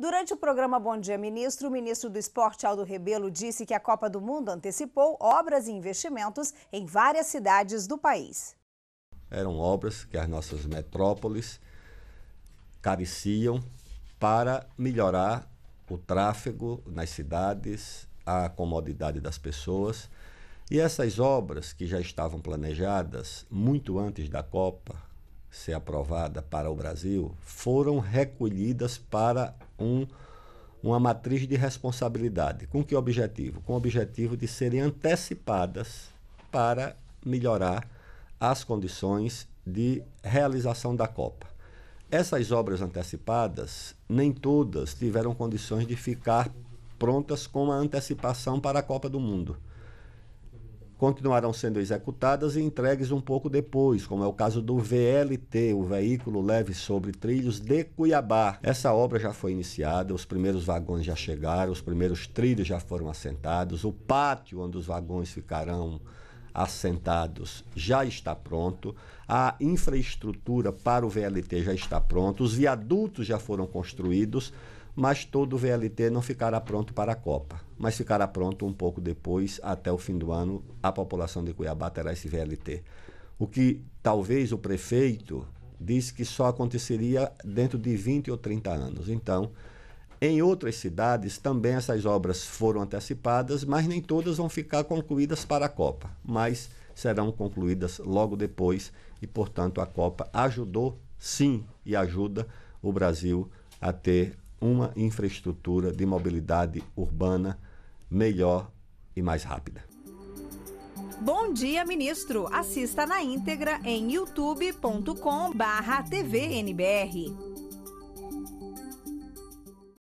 Durante o programa Bom Dia Ministro, o ministro do Esporte Aldo Rebelo disse que a Copa do Mundo antecipou obras e investimentos em várias cidades do país. Eram obras que as nossas metrópoles careciam para melhorar o tráfego nas cidades, a comodidade das pessoas. E essas obras que já estavam planejadas muito antes da Copa, ser aprovada para o Brasil foram recolhidas para um, uma matriz de responsabilidade. Com que objetivo? Com o objetivo de serem antecipadas para melhorar as condições de realização da Copa. Essas obras antecipadas, nem todas tiveram condições de ficar prontas com a antecipação para a Copa do Mundo continuarão sendo executadas e entregues um pouco depois, como é o caso do VLT, o Veículo Leve sobre Trilhos de Cuiabá. Essa obra já foi iniciada, os primeiros vagões já chegaram, os primeiros trilhos já foram assentados, o pátio onde os vagões ficarão assentados já está pronto, a infraestrutura para o VLT já está pronta, os viadutos já foram construídos mas todo o VLT não ficará pronto para a Copa, mas ficará pronto um pouco depois, até o fim do ano, a população de Cuiabá terá esse VLT. O que talvez o prefeito disse que só aconteceria dentro de 20 ou 30 anos. Então, em outras cidades também essas obras foram antecipadas, mas nem todas vão ficar concluídas para a Copa, mas serão concluídas logo depois e, portanto, a Copa ajudou sim e ajuda o Brasil a ter uma infraestrutura de mobilidade urbana melhor e mais rápida. Bom dia, ministro. Assista na íntegra em youtube.com/tvnbr.